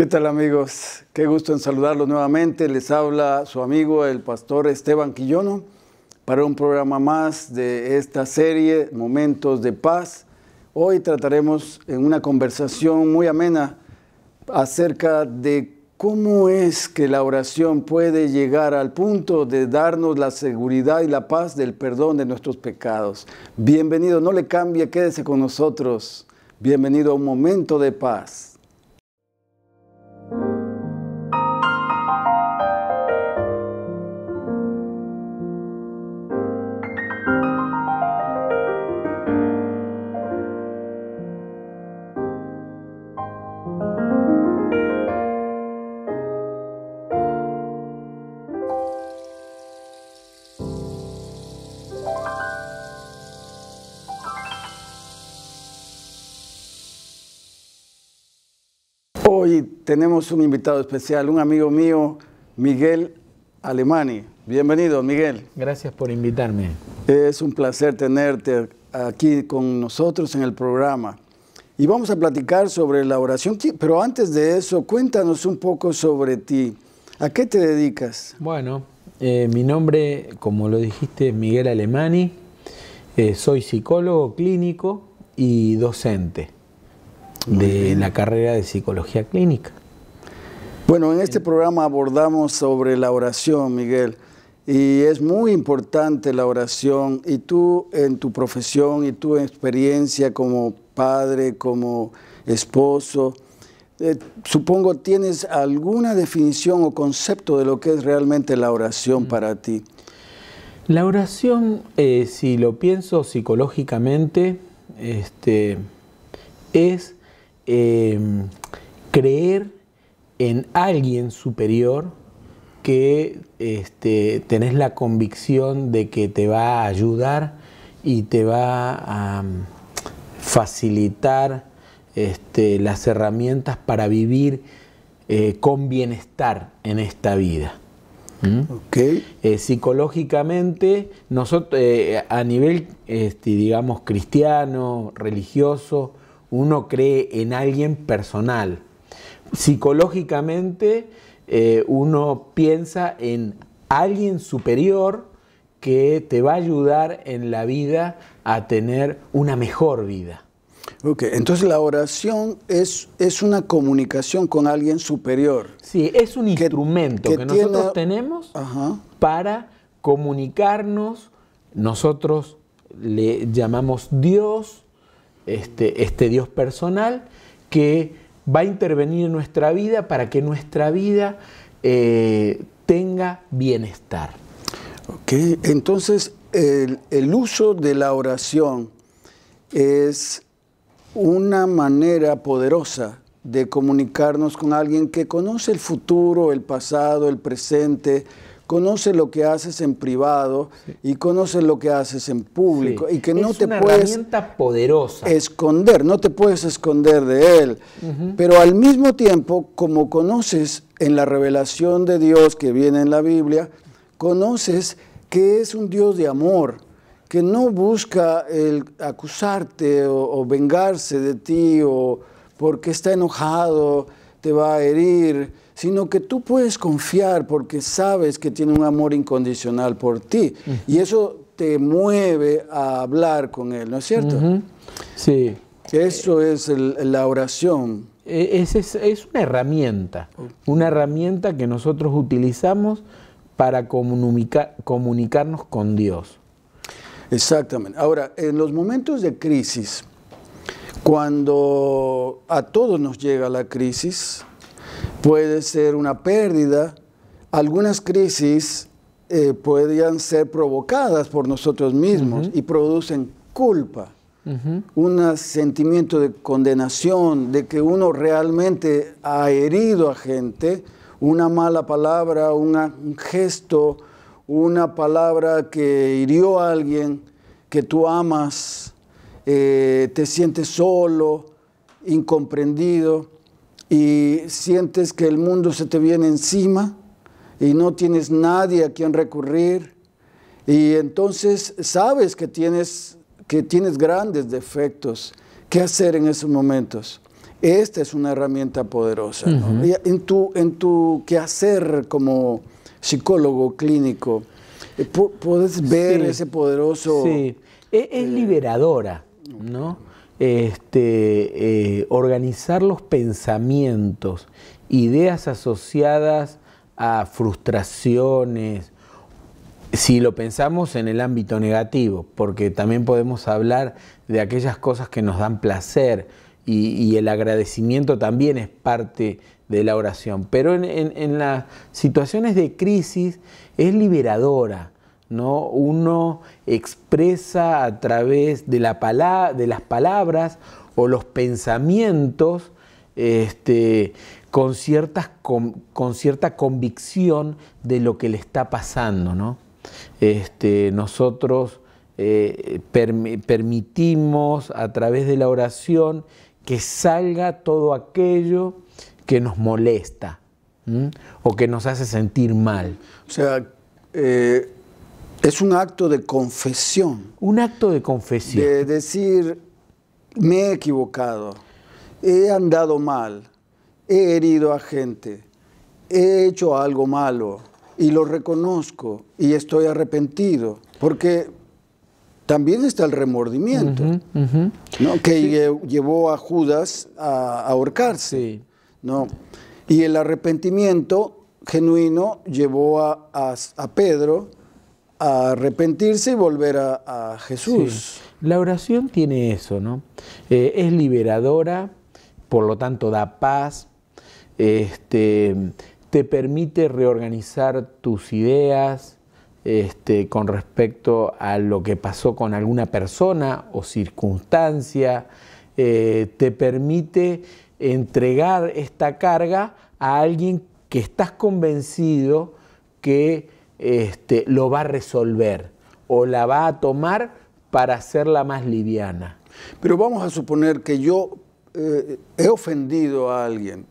¿Qué tal amigos? Qué gusto en saludarlos nuevamente. Les habla su amigo el pastor Esteban Quillono para un programa más de esta serie Momentos de Paz. Hoy trataremos en una conversación muy amena acerca de cómo es que la oración puede llegar al punto de darnos la seguridad y la paz del perdón de nuestros pecados. Bienvenido, no le cambie, quédese con nosotros. Bienvenido a un momento de paz. tenemos un invitado especial, un amigo mío, Miguel Alemani. Bienvenido, Miguel. Gracias por invitarme. Es un placer tenerte aquí con nosotros en el programa. Y vamos a platicar sobre la oración, pero antes de eso, cuéntanos un poco sobre ti. ¿A qué te dedicas? Bueno, eh, mi nombre, como lo dijiste, es Miguel Alemani. Eh, soy psicólogo clínico y docente de la carrera de psicología clínica. Bueno, en este programa abordamos sobre la oración, Miguel, y es muy importante la oración, y tú en tu profesión y tu experiencia como padre, como esposo, eh, supongo tienes alguna definición o concepto de lo que es realmente la oración mm. para ti. La oración, eh, si lo pienso psicológicamente, este, es em, creer en alguien superior que este, tenés la convicción de que te va a ayudar y te va a mm, facilitar este, las herramientas para vivir eh, con bienestar en esta vida. ¿Mm? Eh, psicológicamente, nosotros, eh, a nivel, este, digamos, cristiano, religioso, uno cree en alguien personal psicológicamente eh, uno piensa en alguien superior que te va a ayudar en la vida a tener una mejor vida. Ok, entonces la oración es, es una comunicación con alguien superior. Sí, es un instrumento que, nosotros tenemos para comunicarnos. Nosotros le llamamos Dios, este, este Dios personal, que va a intervenir en nuestra vida para que nuestra vida eh, tenga bienestar. Ok, entonces el uso de la oración es una manera poderosa de comunicarnos con alguien que conoce el futuro, el pasado, el presente, conoce lo que haces en privado y conoce lo que haces en público y que no te puedes esconder, no te puedes esconder de él. Pero al mismo tiempo, como conoces en la revelación de Dios que viene en la Biblia, conoces que es un Dios de amor, que no busca el acusarte o vengarse de ti o porque está enojado, te va a herir sino que tú puedes confiar porque sabes que tiene un amor incondicional por ti. Y eso te mueve a hablar con Él, ¿no es cierto? Sí. Eso es la oración. E, es, una herramienta, una herramienta que nosotros utilizamos para comunicarnos con Dios. Exactamente. Ahora, en los momentos de crisis, cuando a todos nos llega la crisis, puede ser una pérdida. Algunas crisis eh, podrían ser provocadas por nosotros mismos y producen culpa, un sentimiento de condenación, de que uno realmente ha herido a gente, una mala palabra, un gesto, una palabra que hirió a alguien que tú amas, eh, te sientes solo, incomprendido y sientes que el mundo se te viene encima y no tienes nadie a quien recurrir y entonces sabes que tienes, que tienes grandes defectos. ¿Qué hacer en esos momentos? Esta es una herramienta poderosa. en, tu, en tu quehacer como psicólogo clínico, eh, puedes ver ese poderoso... Sí, e-, es, es eh, liberadora, ¿no? Este, eh, organizar los pensamientos, ideas asociadas a frustraciones, si lo pensamos en el ámbito negativo, porque también podemos hablar de aquellas cosas que nos dan placer y, el agradecimiento también es parte de la oración, pero en las situaciones de crisis es liberadora ¿no? Uno expresa a través de, la de las palabras o los pensamientos este, con, ciertas, con, cierta convicción de lo que le está pasando. ¿no? Este, nosotros eh, permitimos a través de la oración que salga todo aquello que nos molesta o que nos hace sentir mal. O sea, eh, es un acto de confesión. Un acto de confesión. De decir, me he equivocado, he andado mal, he herido a gente, he hecho algo malo y lo reconozco y estoy arrepentido. Porque también está el remordimiento, ¿no? que llevó a Judas a ahorcarse. ¿no? Y el arrepentimiento genuino llevó a, a Pedro arrepentirse y volver a, Jesús. La oración tiene eso, ¿no? Eh, es liberadora, por lo tanto da paz, este, te permite reorganizar tus ideas este, con respecto a lo que pasó con alguna persona o circunstancia, eh, te permite entregar esta carga a alguien que estás convencido que este, lo va a resolver o la va a tomar para hacerla más liviana. Pero vamos a suponer que yo eh, he ofendido a alguien,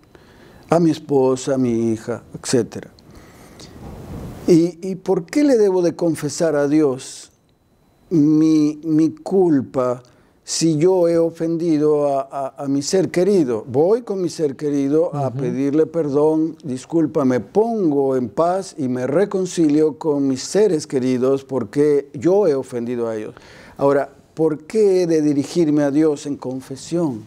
a mi esposa, a mi hija, etc. ¿Y, por qué le debo de confesar a Dios mi, mi culpa? si yo he ofendido a, mi ser querido, voy con mi ser querido a pedirle perdón, disculpa, me pongo en paz y me reconcilio con mis seres queridos porque yo he ofendido a ellos. Ahora, ¿por qué he de dirigirme a Dios en confesión?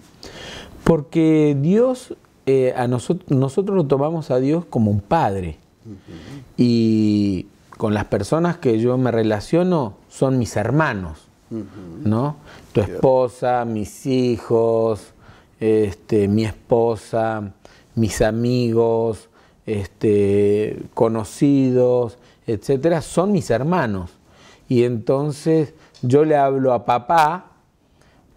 Porque Dios, eh, a nosotros, nosotros lo tomamos a Dios como un padre. Y con las personas que yo me relaciono son mis hermanos. ¿no? Tu esposa, mis hijos, este, mi esposa, mis amigos, este, conocidos, etcétera, son mis hermanos. Y entonces yo le hablo a papá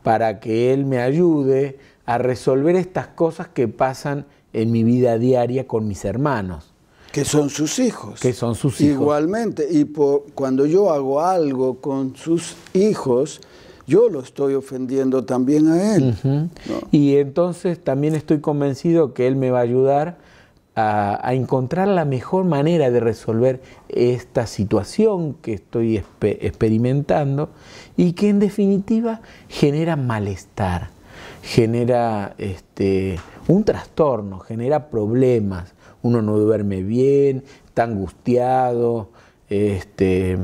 para que él me ayude a resolver estas cosas que pasan en mi vida diaria con mis hermanos. Que son sus hijos. Que son sus hijos. Igualmente, y cuando yo hago algo con sus hijos, yo lo estoy ofendiendo también a él. Y entonces también estoy convencido que él me va a ayudar a, encontrar la mejor manera de resolver esta situación que estoy experimentando y que en definitiva genera malestar, genera este, un trastorno, genera problemas, uno no duerme bien, está angustiado, este,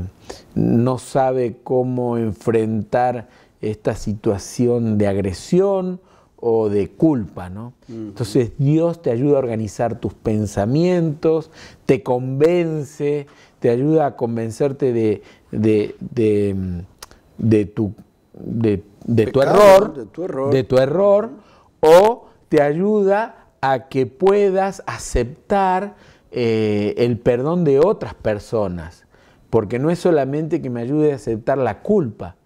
no sabe cómo enfrentar esta situación de agresión o de culpa, ¿no? Entonces Dios te ayuda a organizar tus pensamientos, te convence, te ayuda a convencerte de, de, de, de tu, error, tu, error, de tu error, o te ayuda a a que puedas aceptar eh, el perdón de otras personas, porque no es solamente que me ayude a aceptar la culpa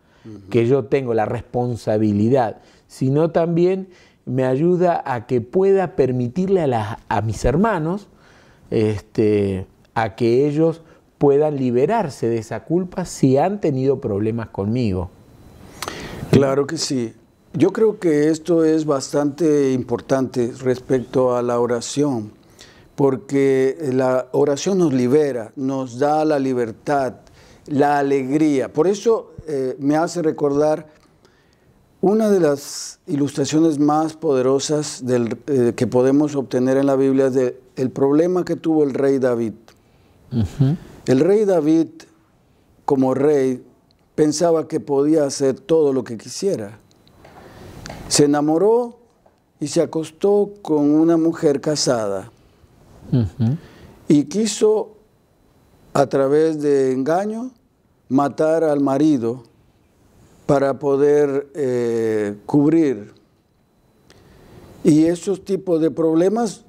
que yo tengo, la responsabilidad, sino también me ayuda a que pueda permitirle a, a mis hermanos este, a que ellos puedan liberarse de esa culpa si han tenido problemas conmigo. Claro que sí. Yo creo que esto es bastante importante respecto a la oración, porque la oración nos libera, nos da la libertad, la alegría. Por eso eh, me hace recordar una de las ilustraciones más poderosas eh, que podemos obtener en la Biblia es de problema que tuvo el rey David. El rey David, como rey, pensaba que podía hacer todo lo que quisiera. Se enamoró y se acostó con una mujer casada. Y quiso, a través de engaño, matar al marido para poder eh, cubrir. Y esos tipos de problemas,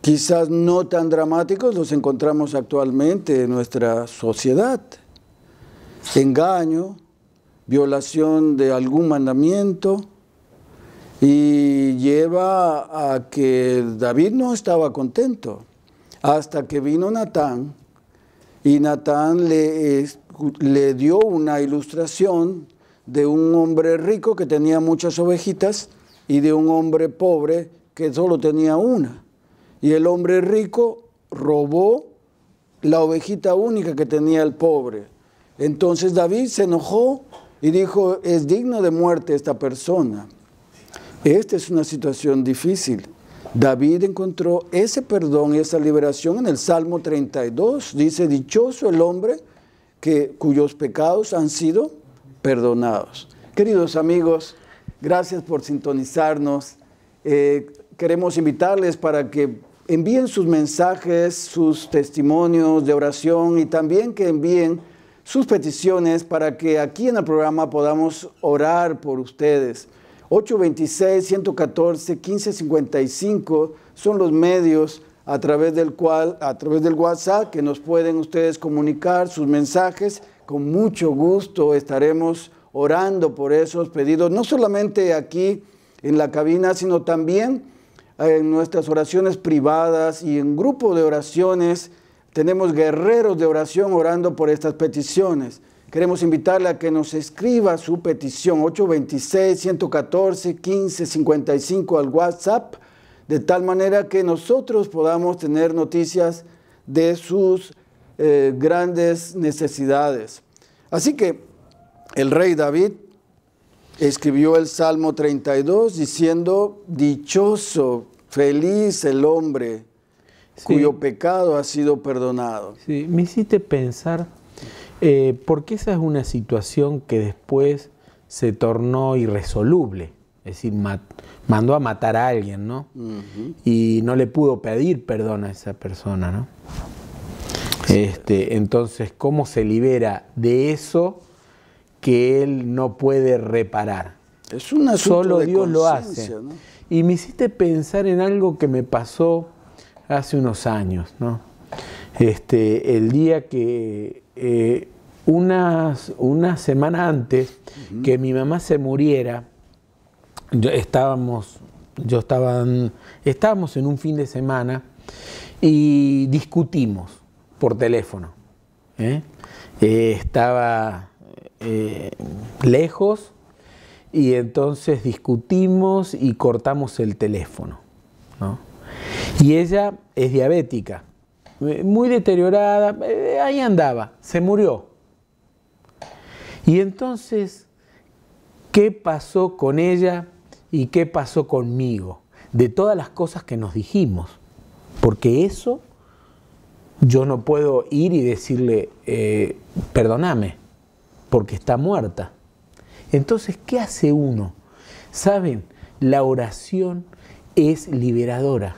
quizás no tan dramáticos, los encontramos actualmente en nuestra sociedad. Engaño, violación de algún mandamiento, y lleva a que David no estaba contento hasta que vino Natán y Natán le, le, dio una ilustración de un hombre rico que tenía muchas ovejitas y de un hombre pobre que solo tenía una. Y el hombre rico robó la ovejita única que tenía el pobre. Entonces David se enojó y dijo, es digno de muerte esta persona. Esta es una situación difícil. David encontró ese perdón y esa liberación en el Salmo 32. Dice, dichoso el hombre que, cuyos pecados han sido perdonados. Queridos amigos, gracias por sintonizarnos. Eh, queremos invitarles para que envíen sus mensajes, sus testimonios de oración y también que envíen sus peticiones para que aquí en el programa podamos orar por ustedes. 826, 114, 1555 son los medios a través del cual, a través del WhatsApp, que nos pueden ustedes comunicar sus mensajes. Con mucho gusto estaremos orando por esos pedidos, no solamente aquí en la cabina, sino también en nuestras oraciones privadas y en grupo de oraciones. Tenemos guerreros de oración orando por estas peticiones. Queremos invitarle a que nos escriba su petición 826-114-1555 al WhatsApp, de tal manera que nosotros podamos tener noticias de sus eh, grandes necesidades. Así que el rey David escribió el Salmo 32 diciendo, dichoso, feliz el hombre cuyo pecado ha sido perdonado. Sí, me hiciste pensar eh, porque esa es una situación que después se tornó irresoluble, es decir, mandó a matar a alguien, ¿no? Y no le pudo pedir perdón a esa persona, ¿no? Este, entonces, ¿cómo se libera de eso que él no puede reparar? Es un asunto Solo de Dios lo hace. Y me hiciste pensar en algo que me pasó hace unos años, ¿no? Este, el día que eh, unas, una semana antes que mi mamá se muriera, yo, estábamos, yo estaban, estábamos en un fin de semana y discutimos por teléfono. ¿eh? Eh, estaba lejos y entonces discutimos y cortamos el teléfono. Y ella es diabética, muy deteriorada, ahí andaba, se murió. Y entonces, ¿qué pasó con ella y qué pasó conmigo? De todas las cosas que nos dijimos, porque eso yo no puedo ir y decirle, eh, perdóname, porque está muerta. Entonces, ¿qué hace uno? Saben, la oración es liberadora.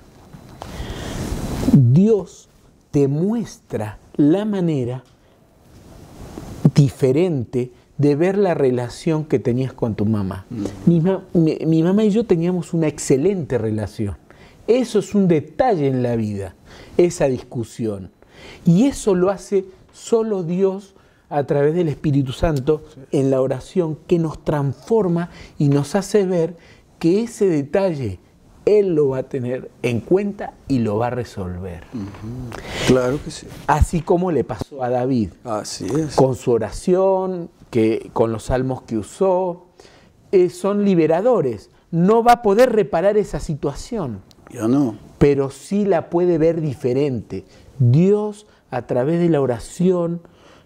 Dios te muestra la manera diferente de ver la relación que tenías con tu mamá. Mm. Mi, mamá y yo teníamos una excelente relación. Eso es un detalle en la vida, esa discusión. Y eso lo hace solo Dios a través del Espíritu Santo en la oración que nos transforma y nos hace ver que ese detalle él lo va a tener en cuenta y lo va a resolver. Claro que sí. Así como le pasó a David. Así es. Con su oración, que, con los salmos que usó, eh, son liberadores. No va a poder reparar esa situación. Yo no. Pero sí la puede ver diferente. Dios, a través de la oración,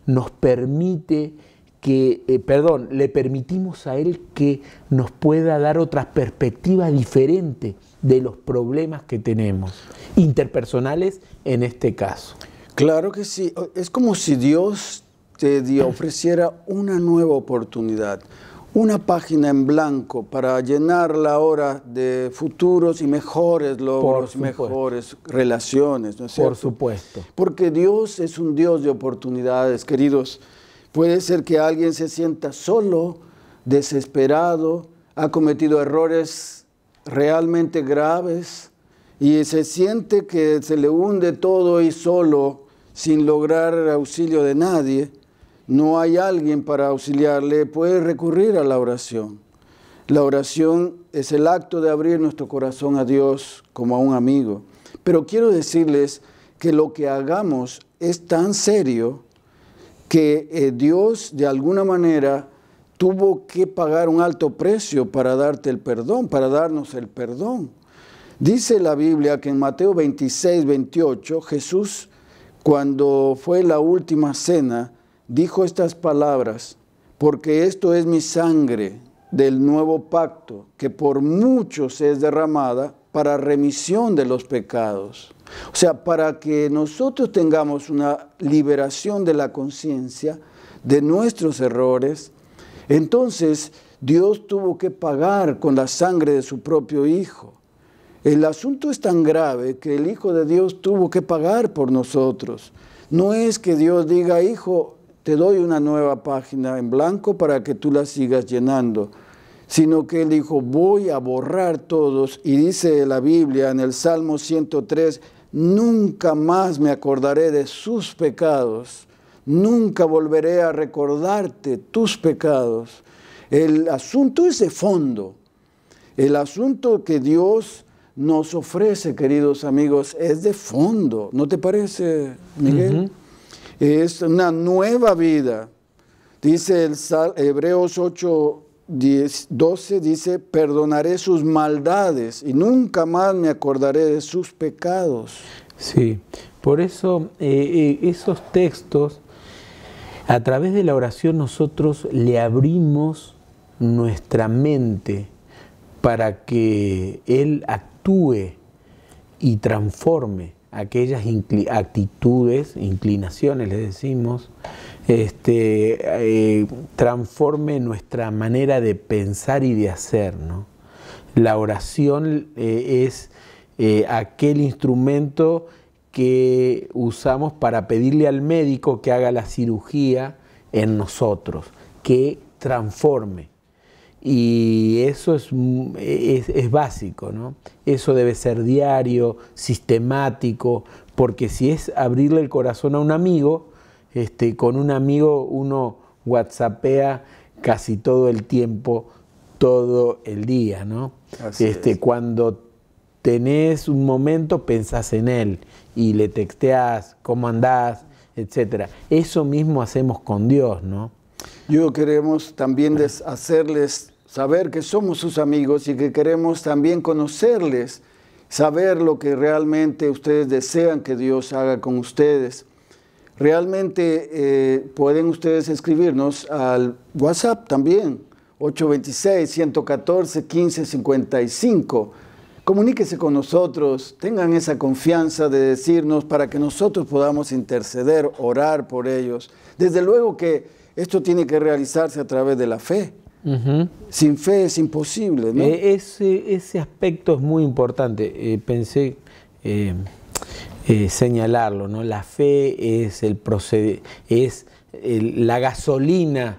nos permite que, eh, perdón, le permitimos a Él que nos pueda dar otra perspectiva diferente de los problemas que tenemos, interpersonales en este caso. Claro que sí, es como si Dios te ofreciera una nueva oportunidad, una página en blanco para llenarla ahora de futuros y mejores logros, mejores relaciones. Por supuesto. Porque Dios es un Dios de oportunidades, queridos. Puede ser que alguien se sienta solo, desesperado, ha cometido errores realmente graves y se siente que se le hunde todo y solo sin lograr auxilio de nadie. No hay alguien para auxiliarle, puede recurrir a la oración. La oración es el acto de abrir nuestro corazón a Dios como a un amigo. Pero quiero decirles que lo que hagamos es tan serio que eh, Dios de alguna manera tuvo que pagar un alto precio para darte el perdón, para darnos el perdón. Dice la Biblia que en Mateo 26, 28, Jesús, cuando fue la última cena, dijo estas palabras, porque esto es mi sangre del nuevo pacto, que por muchos es derramada para remisión de los pecados. O sea, para que nosotros tengamos una liberación de la conciencia, de nuestros errores, entonces Dios tuvo que pagar con la sangre de su propio Hijo. El asunto es tan grave que el Hijo de Dios tuvo que pagar por nosotros. No es que Dios diga, Hijo, te doy una nueva página en blanco para que tú la sigas llenando, sino que Él dijo, voy a borrar todos. Y dice la Biblia en el Salmo 103, nunca más me acordaré de sus pecados, nunca volveré a recordarte tus pecados. El asunto es de fondo. El asunto que Dios nos ofrece, queridos amigos, es de fondo. ¿No te parece, Miguel? Es una nueva vida. Dice el Hebreos 8, 12 dice, perdonaré sus maldades y nunca más me acordaré de sus pecados. Sí, por eso eh, eh, esos textos, a través de la oración nosotros le abrimos nuestra mente para que Él actúe y transforme aquellas actitudes, inclinaciones, les decimos, este, eh, transforme nuestra manera de pensar y de hacer. La oración eh, es eh, aquel instrumento que usamos para pedirle al médico que haga la cirugía en nosotros, que transforme y eso es, básico, ¿no? Eso debe ser diario, sistemático, porque si es abrirle el corazón a un amigo, este, con un amigo uno WhatsAppea casi todo el tiempo, todo el día, ¿no? Este, cuando tenés un momento, pensás en él y le texteás, cómo andás, etc. Eso mismo hacemos con Dios, ¿no? Yo queremos también hacerles saber que somos sus amigos y que queremos también conocerles, saber lo que realmente ustedes desean que Dios haga con ustedes. Realmente eh, pueden ustedes escribirnos al WhatsApp también, 826-114-1555. Comuníquese con nosotros, tengan esa confianza de decirnos para que nosotros podamos interceder, orar por ellos. Desde luego que esto tiene que realizarse a través de la fe. Sin fe es imposible. ¿no? Eh, ese, ese, aspecto es muy importante. Eh, pensé eh, señalarlo. ¿no? La fe es, el es la gasolina,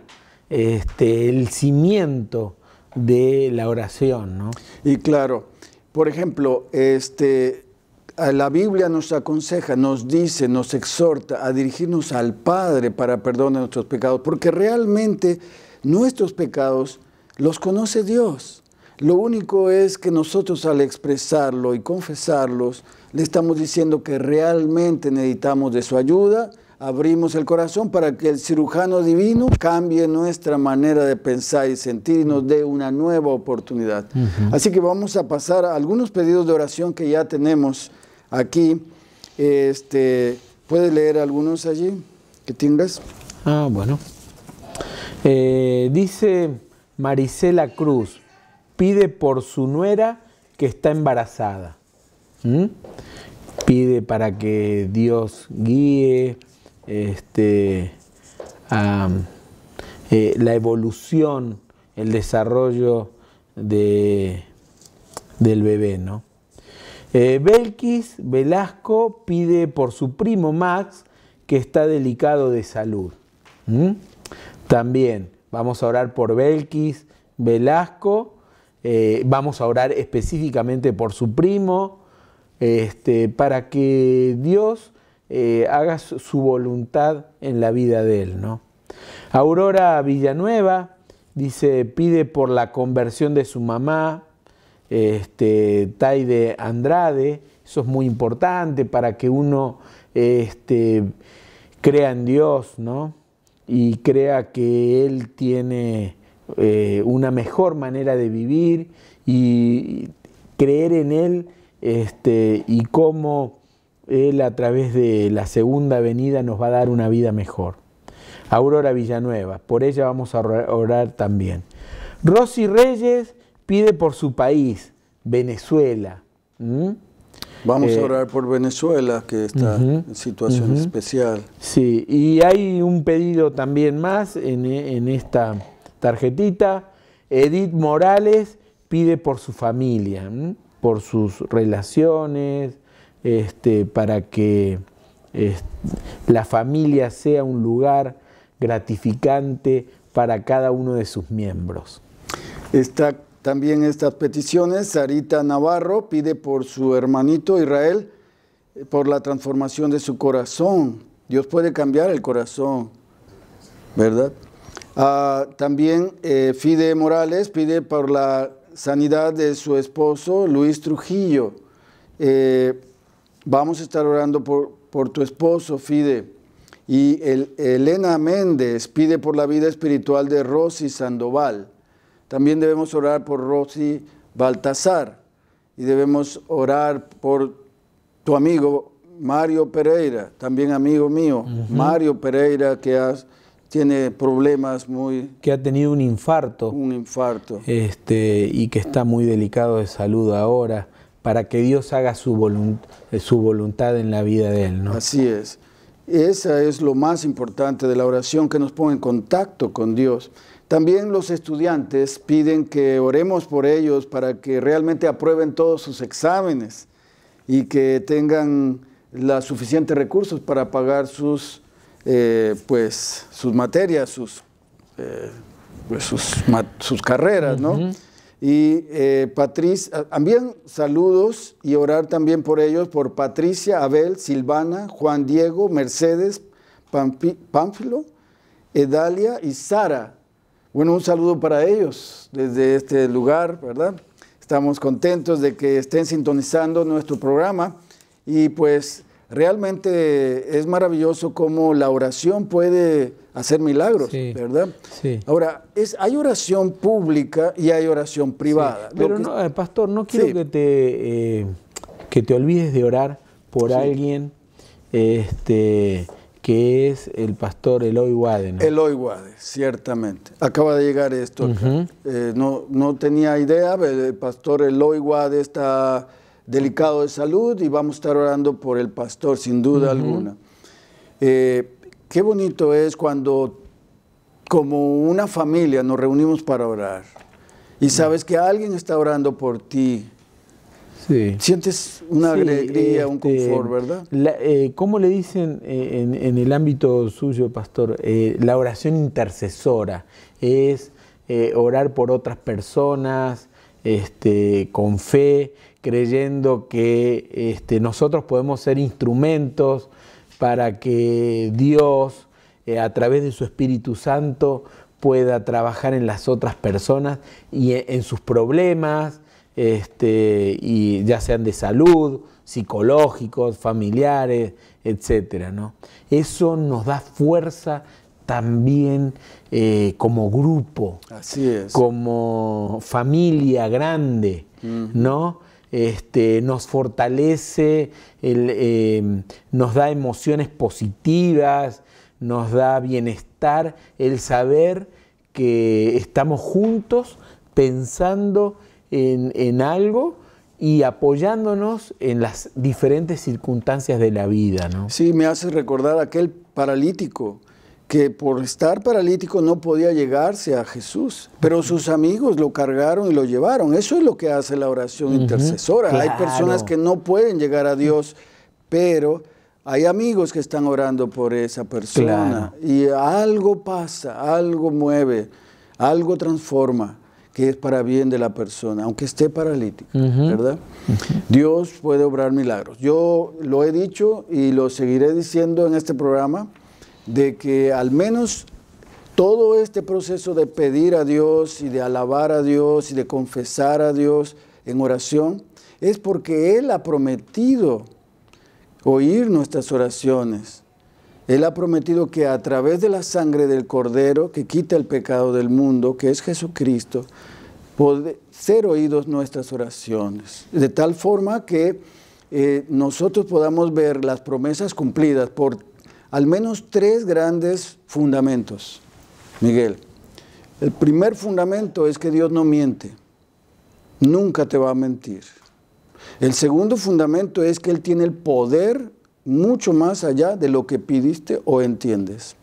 este, el cimiento de la oración. Y claro, por ejemplo, este, la Biblia nos aconseja, nos dice, nos exhorta a dirigirnos al Padre para perdonar nuestros pecados, porque realmente nuestros pecados los conoce Dios. Lo único es que nosotros al expresarlo y confesarlos, le estamos diciendo que realmente necesitamos de su ayuda, abrimos el corazón para que el cirujano divino cambie nuestra manera de pensar y sentir y nos dé una nueva oportunidad. Así que vamos a pasar a algunos pedidos de oración que ya tenemos aquí. Este, ¿Puedes leer algunos allí que tengas? Ah, bueno. Eh, dice Marisela Cruz, pide por su nuera que está embarazada. ¿Mm? Pide para que Dios guíe este, eh, la evolución, el desarrollo de, del bebé, ¿no? Belquis eh, Belkis Velasco pide por su primo Max, que está delicado de salud. ¿Mm? También vamos a orar por Belkis Velasco, eh, vamos a orar específicamente por su primo, este, para que Dios eh, haga su voluntad en la vida de él. ¿no? Aurora Villanueva dice, pide por la conversión de su mamá, este, Taide Andrade, eso es muy importante para que uno este, crea en Dios, ¿no? Y crea que Él tiene eh, una mejor manera de vivir y creer en Él este, y cómo Él a través de la segunda venida nos va a dar una vida mejor. Aurora Villanueva, por ella vamos a orar también. Rosy Reyes pide por su país, Venezuela. Vamos a eh, orar por Venezuela, que está en situación especial. Sí, y hay un pedido también más en, e, esta tarjetita. Edith Morales pide por su familia, por sus relaciones, este, para que la familia sea un lugar gratificante para cada uno de sus miembros. Está también estas peticiones, Sarita Navarro pide por su hermanito Israel, eh, por la transformación de su corazón. Dios puede cambiar el corazón, ¿verdad? Ah, también eh, Fide Morales pide por la sanidad de su esposo Luis Trujillo. Eh, vamos a estar orando por, por tu esposo, Fide. Y Elena Méndez pide por la vida espiritual de Rosy Sandoval. También debemos orar por Rosy Baltasar y debemos orar por tu amigo Mario Pereira, también amigo mío, Mario Pereira que tiene problemas muy... Que ha tenido un infarto. Un infarto. Este, y que está muy delicado de salud ahora, para que Dios haga su, su voluntad en la vida de él. ¿no? Así es. Esa es lo más importante de la oración, que nos ponga en contacto con Dios. También los estudiantes piden que oremos por ellos para que realmente aprueben todos sus exámenes y que tengan los suficientes recursos para pagar sus, eh, pues, sus materias, sus, eh, pues sus, carreras, ¿no? Y eh, Patricia, ah, también saludos y orar también por ellos, por Patricia, Abel, Silvana, Juan Diego, Mercedes, Pánfilo, Edalia y Sara. Bueno, un saludo para ellos desde este lugar, ¿verdad? Estamos contentos de que estén sintonizando nuestro programa y pues realmente es maravilloso cómo la oración puede hacer milagros, ¿verdad? Sí. Ahora, es, hay oración pública y hay oración privada. pero, eh, pastor, no quiero que, te, eh, que te olvides de orar por alguien este, que es el pastor Eloy Wade. Eloy Wade, ciertamente. Acaba de llegar esto. Eh, no, no tenía idea, el pastor Eloy Wade está delicado de salud y vamos a estar orando por el pastor, sin duda alguna. Eh, qué bonito es cuando como una familia nos reunimos para orar y sabes que alguien está orando por ti. Sí. Sientes una alegría, un este, confort, ¿verdad? Eh, ¿Cómo le dicen eh, en, el ámbito suyo, pastor? la oración intercesora es orar por otras personas este, con fe, creyendo que este, nosotros podemos ser instrumentos para que Dios, eh, a través de su Espíritu Santo, pueda trabajar en las otras personas y e, en sus problemas, este, y ya sean de salud, psicológicos, familiares, etc. ¿no? Eso nos da fuerza también eh, como grupo, Así como familia grande, ¿no? este, nos fortalece, eh, nos da emociones positivas, nos da bienestar el saber que estamos juntos pensando en, algo y apoyándonos en las diferentes circunstancias de la vida. Sí, me hace recordar aquel paralítico que por estar paralítico no podía llegarse a Jesús, pero sus amigos lo cargaron y lo llevaron. Eso es lo que hace la oración intercesora. Hay personas que no pueden llegar a Dios, pero hay amigos que están orando por esa persona y algo pasa, algo mueve, algo transforma que es para bien de la persona, aunque esté paralítico, ¿verdad? Dios puede obrar milagros. Yo lo he dicho y lo seguiré diciendo en este programa de que al menos todo este proceso de pedir a Dios y de alabar a Dios y de confesar a Dios en oración es porque Él ha prometido oír nuestras oraciones. Él ha prometido que a través de la sangre del Cordero, que quita el pecado del mundo, que es Jesucristo, puede ser oídos nuestras oraciones. De tal forma que eh, nosotros podamos ver las promesas cumplidas por al menos tres grandes fundamentos, Miguel. El primer fundamento es que Dios no miente, nunca te va a mentir. El segundo fundamento es que Él tiene el poder mucho más allá de lo que pidiste o entiendes,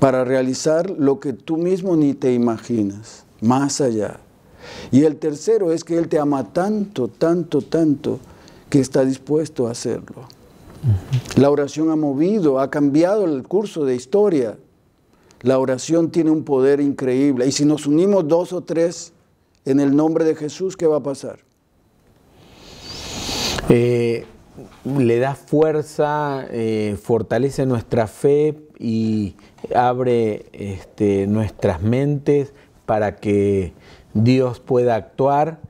para realizar lo que tú mismo ni te imaginas, más allá. Y el tercero es que Él te ama tanto, tanto, tanto, que está dispuesto a hacerlo. La oración ha movido, ha cambiado el curso de historia. La oración tiene un poder increíble. Y si nos unimos dos o tres en el nombre de Jesús, ¿qué va a pasar? Eh, le da fuerza, eh, fortalece nuestra fe y abre este, nuestras mentes para que Dios pueda actuar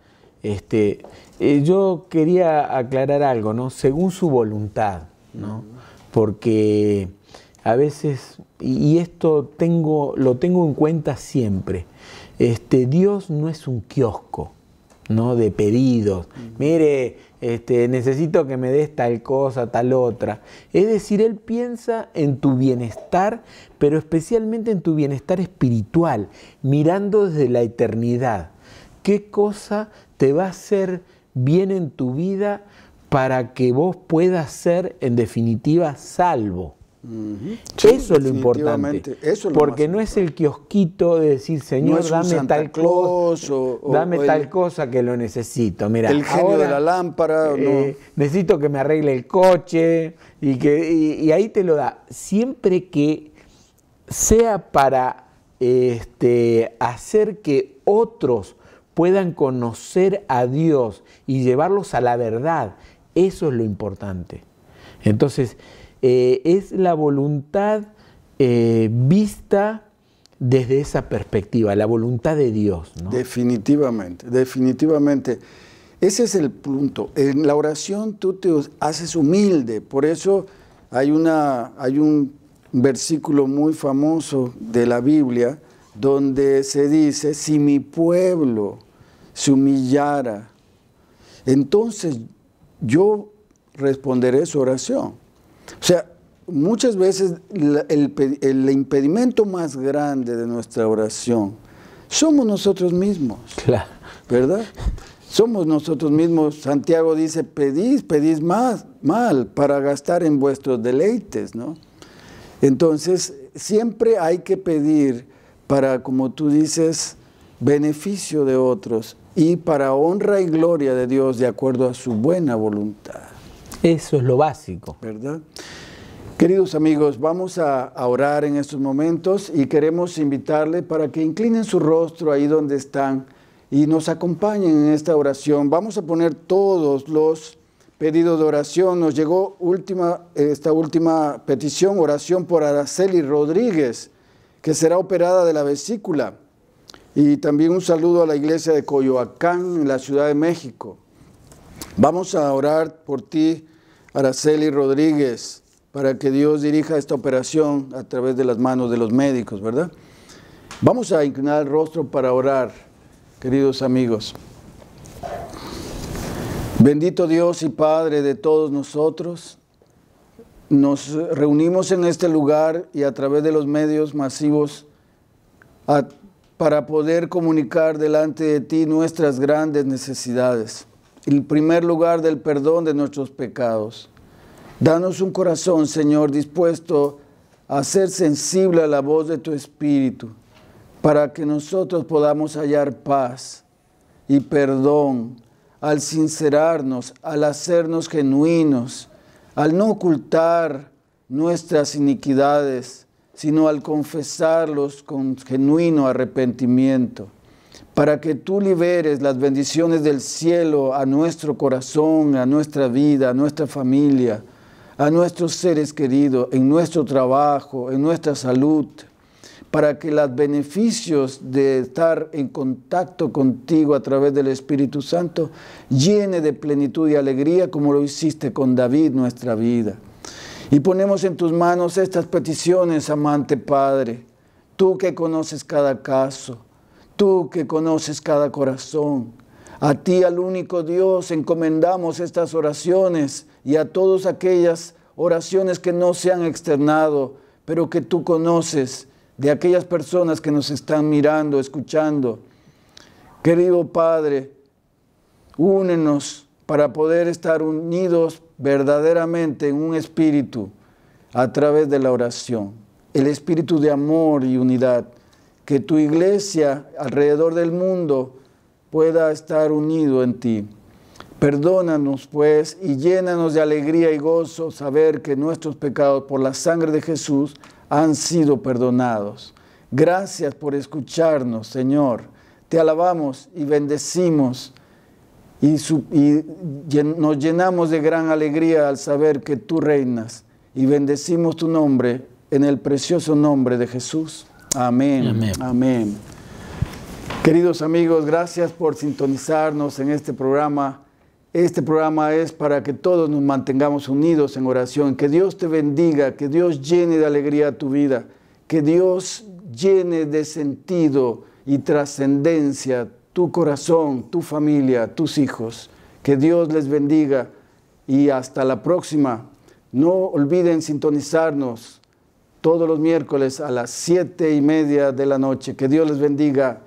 este, eh, yo quería aclarar algo, ¿no? Según su voluntad, ¿no? Porque a veces, y esto tengo, lo tengo en cuenta siempre, este, Dios no es un kiosco, ¿no? De pedidos. Mm. Mire, este, necesito que me des tal cosa, tal otra. Es decir, Él piensa en tu bienestar, pero especialmente en tu bienestar espiritual, mirando desde la eternidad. ¿Qué cosa te va a hacer bien en tu vida para que vos puedas ser, en definitiva, salvo. eso es lo importante. porque no es el kiosquito de decir, Señor, dame tal cosa, dame tal cosa que lo necesito. Mira, el genio de la lámpara. Eh, necesito que me arregle el coche y, que, y ahí te lo da. Siempre que sea para este, hacer que otros puedan conocer a Dios y llevarlos a la verdad. Eso es lo importante. Entonces, eh, es la voluntad eh, vista desde esa perspectiva, la voluntad de Dios. Definitivamente, definitivamente. Ese es el punto. En la oración tú te haces humilde. Por eso hay, una, hay un versículo muy famoso de la Biblia donde se dice, si mi pueblo se humillara, entonces yo responderé su oración. O sea, muchas veces el, impedimento más grande de nuestra oración somos nosotros mismos. Claro. ¿Verdad? Somos nosotros mismos. Santiago dice, pedís, pedís más, mal, para gastar en vuestros deleites, ¿no? Entonces, siempre hay que pedir para, como tú dices, beneficio de otros y para honra y gloria de Dios de acuerdo a su buena voluntad. Eso es lo básico. ¿Verdad? Queridos amigos, vamos a orar en estos momentos y queremos invitarle para que inclinen su rostro ahí donde están y nos acompañen en esta oración. Vamos a poner todos los pedidos de oración. Nos llegó última, esta última petición, oración por Araceli Rodríguez que será operada de la vesícula. Y también un saludo a la iglesia de Coyoacán, en la Ciudad de México. Vamos a orar por ti, Araceli Rodríguez, para que Dios dirija esta operación a través de las manos de los médicos, ¿verdad? Vamos a inclinar el rostro para orar, queridos amigos. Bendito Dios y Padre de todos nosotros, nos reunimos en este lugar y a través de los medios masivos para poder comunicar delante de ti nuestras grandes necesidades. En primer lugar, del perdón de nuestros pecados. Danos un corazón, Señor, dispuesto a ser sensible a la voz de tu Espíritu, para que nosotros podamos hallar paz y perdón al sincerarnos, al hacernos genuinos al no ocultar nuestras iniquidades, sino al confesarlos con genuino arrepentimiento, para que tú liberes las bendiciones del cielo a nuestro corazón, a nuestra vida, a nuestra familia, a nuestros seres queridos, en nuestro trabajo, en nuestra salud, para que los beneficios de estar en contacto contigo a través del Espíritu Santo llene de plenitud y alegría como lo hiciste con David nuestra vida. Y ponemos en tus manos estas peticiones, amante Padre, tú que conoces cada caso, tú que conoces cada corazón. A ti, al único Dios, encomendamos estas oraciones y a todas aquellas oraciones que no se han externado, pero que tú conoces de aquellas personas que nos están mirando, escuchando. Querido Padre, únenos para poder estar unidos verdaderamente en un espíritu a través de la oración, el espíritu de amor y unidad, que tu iglesia alrededor del mundo pueda estar unido en ti. Perdónanos pues y llénanos de alegría y gozo saber que nuestros pecados por la sangre de Jesús han sido perdonados. Gracias por escucharnos, Señor. Te alabamos y bendecimos y, nos llenamos de gran alegría al saber que tú reinas y bendecimos tu nombre en el precioso nombre de Jesús. Amén. Amén. Amén. Queridos amigos, gracias por sintonizarnos en este programa este programa es para que todos nos mantengamos unidos en oración. Que Dios te bendiga, que Dios llene de alegría tu vida, que Dios llene de sentido y trascendencia tu corazón, tu familia, tus hijos. Que Dios les bendiga y hasta la próxima. No olviden sintonizarnos todos los miércoles a las siete y media de la noche. Que Dios les bendiga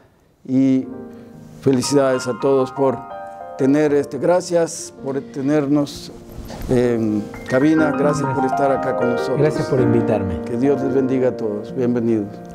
y felicidades a todos por tener, este, gracias por tenernos en cabina, gracias por estar acá con nosotros. Gracias por invitarme. Que Dios les bendiga a todos. Bienvenidos.